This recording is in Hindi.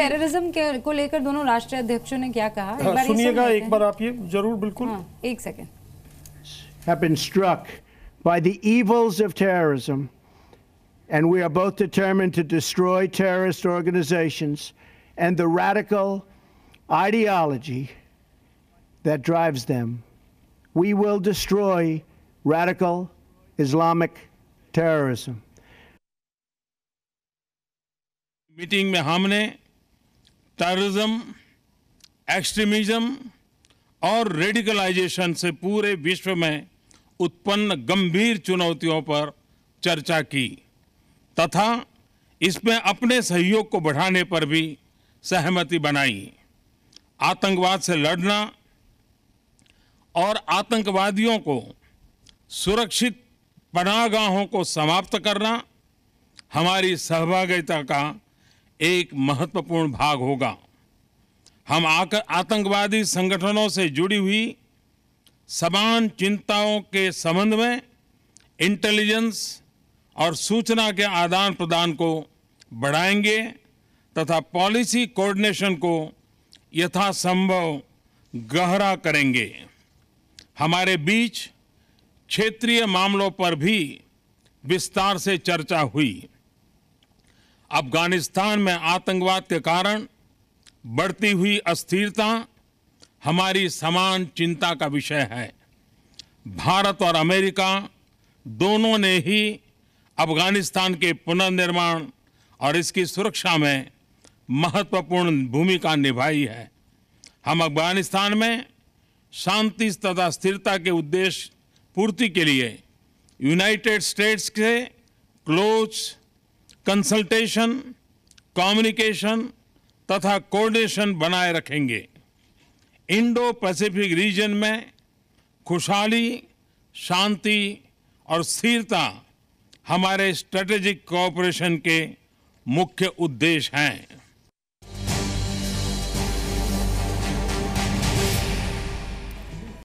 टेररिज्म को लेकर दोनों राष्ट्रीय अध्यक्षों ने क्या कहा सुनिएगा एक बार आप ये जरूर बिल्कुल एक second have been struck by the evils of terrorism, and we are both determined to destroy terrorist organizations and the radical ideology that drives them. We will destroy radical Islamic terrorism. Meeting में हमने टेररिज्म एक्सट्रीमिज्म और रेडिकलाइजेशन से पूरे विश्व में उत्पन्न गंभीर चुनौतियों पर चर्चा की तथा इसमें अपने सहयोग को बढ़ाने पर भी सहमति बनाई आतंकवाद से लड़ना और आतंकवादियों को सुरक्षित पनागाहों को समाप्त करना हमारी सहभागिता का एक महत्वपूर्ण भाग होगा हम आकर आतंकवादी संगठनों से जुड़ी हुई समान चिंताओं के संबंध में इंटेलिजेंस और सूचना के आदान प्रदान को बढ़ाएंगे तथा पॉलिसी कोऑर्डिनेशन को यथासंभव गहरा करेंगे हमारे बीच क्षेत्रीय मामलों पर भी विस्तार से चर्चा हुई अफगानिस्तान में आतंकवाद के कारण बढ़ती हुई अस्थिरता हमारी समान चिंता का विषय है भारत और अमेरिका दोनों ने ही अफगानिस्तान के पुनर्निर्माण और इसकी सुरक्षा में महत्वपूर्ण भूमिका निभाई है हम अफगानिस्तान में शांति तथा स्थिरता के उद्देश्य पूर्ति के लिए यूनाइटेड स्टेट्स के क्लोज कंसल्टेशन कम्युनिकेशन तथा कोऑर्डिनेशन बनाए रखेंगे इंडो पैसिफिक रीजन में खुशहाली शांति और स्थिरता हमारे स्ट्रेटेजिक कोऑपरेशन के मुख्य उद्देश्य हैं